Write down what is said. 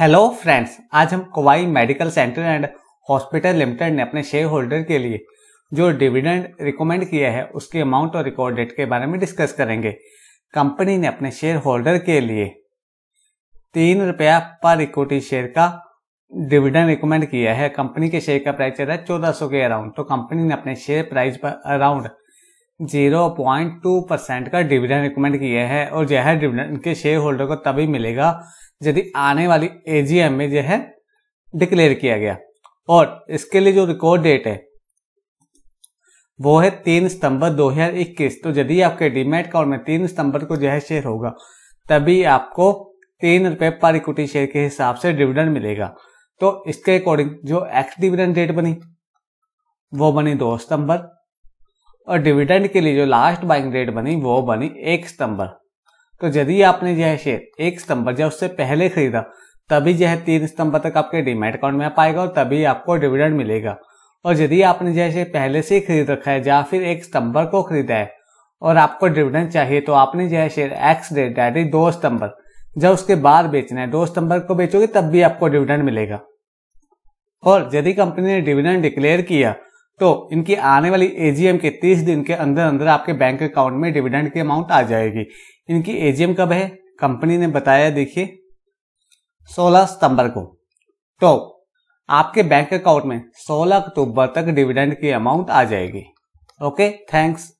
hello friends आज हम Kovai medical centre and hospital limited ने अपने शेयर होल्डर के लिए जो डिविडेंड रिकमेंड किया है उसके अमाउंट और रिकॉर्ड डेट के बारे में डिस्कस करेंगे कंपनी ने अपने शेयर होल्डर के लिए तीन रुपया पर इक्विटी शेयर का डिविडेंड रिकमेंड किया है कंपनी के शेयर का प्राइस चल रहा है चौदह के अराउंड तो कंपनी ने अपने शेयर प्राइस पर अराउंड 0.2 परसेंट का डिविडेंड रिकमेंड किया है और यह डिविडेंड इनके शेयर होल्डर को तभी मिलेगा यदि आने वाली एजीएम में यह डिक्लेयर किया गया और इसके लिए जो रिकॉर्ड डेट है वो है तीन सितंबर 2021 तो यदि आपके डीमेट अकाउंट में तीन सितंबर को यह शेयर होगा तभी आपको तीन रुपए पर इक्विटी शेयर के हिसाब से डिविडेंड मिलेगा तो इसके अकॉर्डिंग जो एक्स डिविडेंड डेट बनी वो बनी दो सितंबर और डिविडेंड के लिए जो लास्ट बाइंग डेट बनी वो बनी एक सितंबर तो यदि आपने जो है शेयर एक सितंबर या उससे पहले खरीदा तभी जो है तीन सितंबर तक आपके डिमेट अकाउंट में आ पाएगा और तभी आपको डिविडेंड मिलेगा और यदि आपने जो है पहले से ही खरीद रखा है या फिर एक सितंबर को खरीदा है और आपको डिविडेंड चाहिए तो आपने जो है शेयर एक्स डेट यानी दो सितंबर जब उसके बाद बेचना है दो सितंबर को बेचोगे तब भी आपको डिविडेंड मिलेगा और यदि कंपनी ने डिविडेंड डिक्लेयर किया तो इनकी आने वाली एजीएम के 30 दिन के अंदर अंदर आपके बैंक अकाउंट में डिविडेंड की अमाउंट आ जाएगी इनकी एजीएम कब है कंपनी ने बताया देखिए 16 सितंबर को तो आपके बैंक अकाउंट में 16 अक्टूबर तक डिविडेंड की अमाउंट आ जाएगी ओके थैंक्स